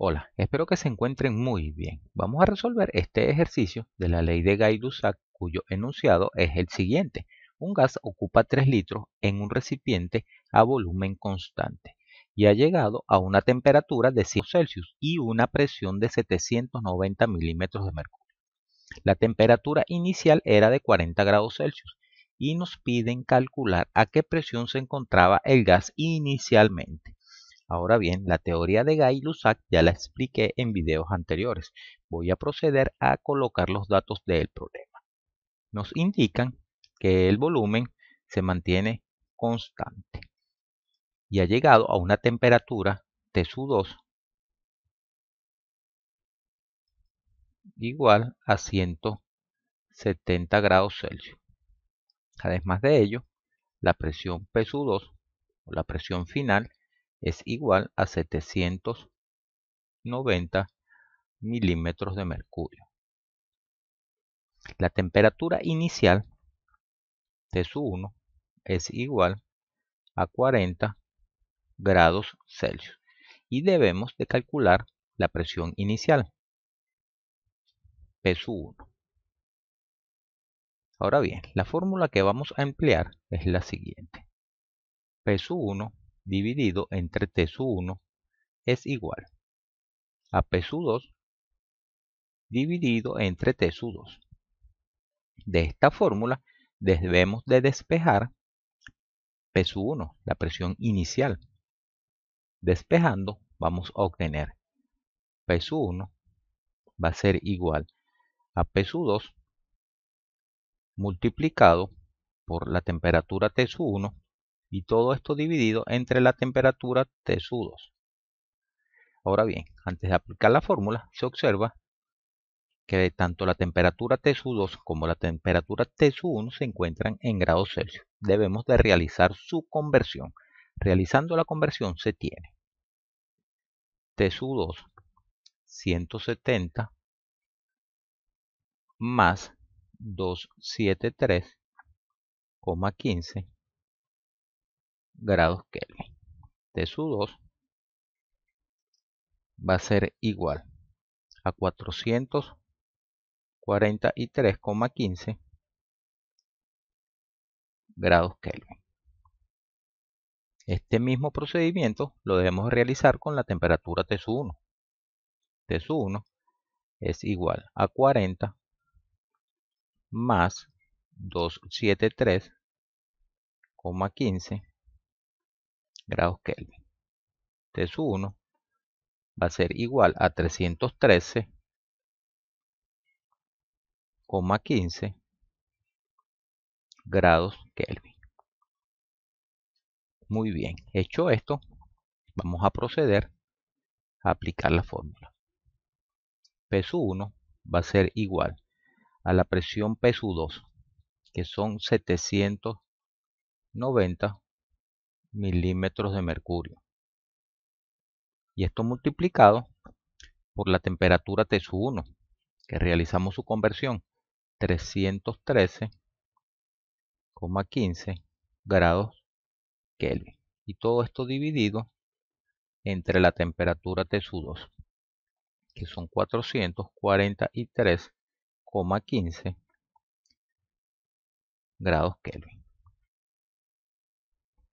Hola, espero que se encuentren muy bien. Vamos a resolver este ejercicio de la ley de Gay-Lussac cuyo enunciado es el siguiente. Un gas ocupa 3 litros en un recipiente a volumen constante y ha llegado a una temperatura de 100 Celsius y una presión de 790 milímetros de mercurio. La temperatura inicial era de 40 grados y nos piden calcular a qué presión se encontraba el gas inicialmente. Ahora bien, la teoría de Gay-Lussac ya la expliqué en videos anteriores. Voy a proceder a colocar los datos del problema. Nos indican que el volumen se mantiene constante y ha llegado a una temperatura T 2 igual a 170 grados Celsius. Además de ello, la presión P2 o la presión final es igual a 790 milímetros de mercurio. La temperatura inicial T su 1 es igual a 40 grados Celsius y debemos de calcular la presión inicial p 1 Ahora bien, la fórmula que vamos a emplear es la siguiente. p 1 dividido entre T 1 es igual a P 2 dividido entre T 2. De esta fórmula debemos de despejar P 1, la presión inicial. Despejando vamos a obtener P 1 va a ser igual a P 2 multiplicado por la temperatura T 1 y todo esto dividido entre la temperatura T2. Ahora bien, antes de aplicar la fórmula, se observa que tanto la temperatura T2 como la temperatura T1 se encuentran en grados Celsius. Debemos de realizar su conversión. Realizando la conversión se tiene T2 170 más 273,15 grados Kelvin de SU2 va a ser igual a 443,15 grados Kelvin. Este mismo procedimiento lo debemos realizar con la temperatura t 1 t 1 es igual a 40 más 273,15 grados Kelvin. T 1 va a ser igual a 313,15 grados Kelvin. Muy bien, hecho esto, vamos a proceder a aplicar la fórmula. P 1 va a ser igual a la presión P 2, que son 790 milímetros de mercurio. Y esto multiplicado por la temperatura T1, que realizamos su conversión, 313,15 grados Kelvin. Y todo esto dividido entre la temperatura T2, que son 443,15 grados Kelvin.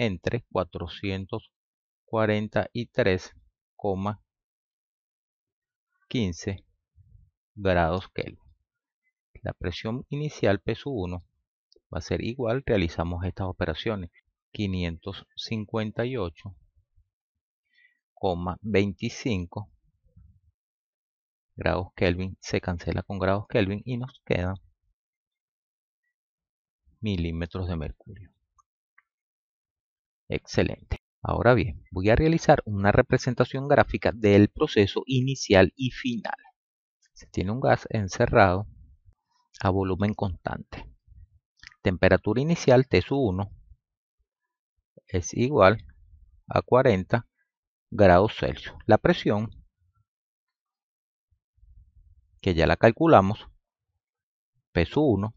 entre 443,15 grados Kelvin. La presión inicial P1 va a ser igual, realizamos estas operaciones, 558,25 grados Kelvin, se cancela con grados Kelvin y nos quedan milímetros de mercurio. Excelente. Ahora bien, voy a realizar una representación gráfica del proceso inicial y final. Se tiene un gas encerrado a volumen constante. Temperatura inicial T1 es igual a 40 grados Celsius. La presión, que ya la calculamos, P1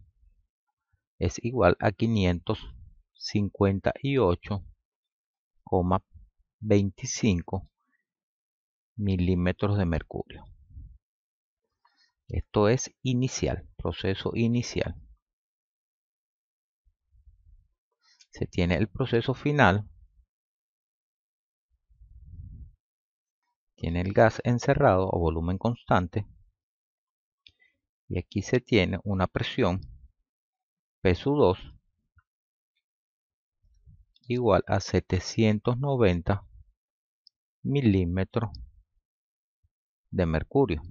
es igual a 558 25 milímetros de mercurio. Esto es inicial, proceso inicial. Se tiene el proceso final. Tiene el gas encerrado o volumen constante. Y aquí se tiene una presión p 2 igual a 790 milímetros de mercurio.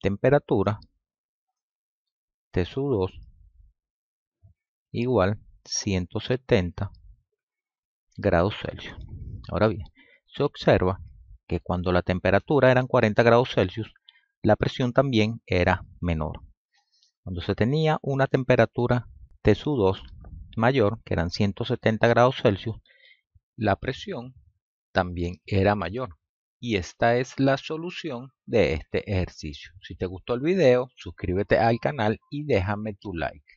Temperatura t 2 igual 170 grados Celsius. Ahora bien, se observa que cuando la temperatura eran 40 grados Celsius, la presión también era menor. Cuando se tenía una temperatura t 2 mayor, que eran 170 grados Celsius, la presión también era mayor. Y esta es la solución de este ejercicio. Si te gustó el video, suscríbete al canal y déjame tu like.